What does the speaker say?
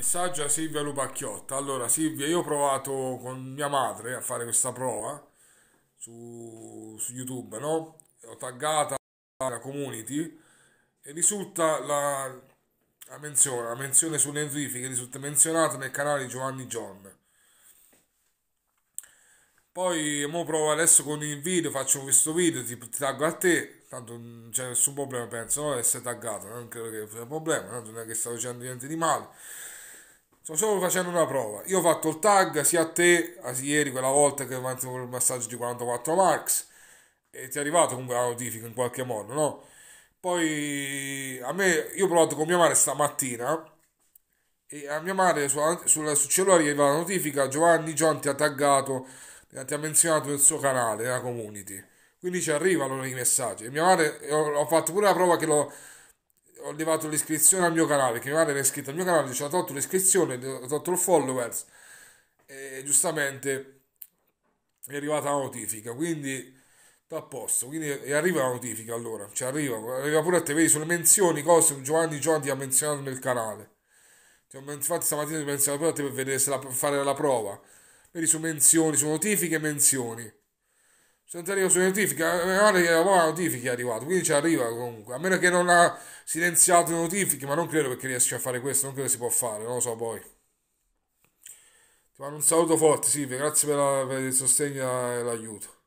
Messaggio a Silvia Lupacchiotta. Allora, Silvia, io ho provato con mia madre a fare questa prova su, su YouTube, no? Ho taggata la community e risulta la, la menzione, la menzione sulle notifiche risulta menzionata nel canale di Giovanni John. Poi mo provo adesso con il video, faccio questo video, ti, ti taggo a te, tanto non c'è nessun problema penso, no? Essere taggato, non credo che sia un problema, tanto non è che sta facendo niente di male. Sto solo facendo una prova. Io ho fatto il tag sia a te, a ieri, quella volta che avanti il massaggio di 44 max, e ti è arrivato comunque la notifica in qualche modo, no? Poi a me, io ho provato con mia madre stamattina, e a mia madre sulla, sulla, sul cellulare arriva la notifica Giovanni John ti ha taggato ti ha menzionato nel suo canale nella community quindi ci arrivano i messaggi e mia madre ho, ho fatto pure la prova che l'ho ho levato l'iscrizione al mio canale, che mia madre era iscritta al mio canale, dice ho tolto l'iscrizione, ho tolto il followers e giustamente è arrivata la notifica, quindi a posto, quindi arriva la notifica allora, cioè arriva, arriva pure a te, vedi sulle menzioni cose, Giovanni Giovanni ha menzionato nel canale, infatti stamattina ti ho pensavo pure a te per vedere se la, fare la prova, vedi su menzioni, su notifiche e menzioni se non ti arriva sulla notifica, eh, guarda che la nuova notifica è arrivata, quindi ci arriva comunque. A meno che non ha silenziato le notifiche, ma non credo perché riesci a fare questo, non credo si può fare, non lo so poi. Ti mando un saluto forte Silvia, grazie per, la, per il sostegno e l'aiuto.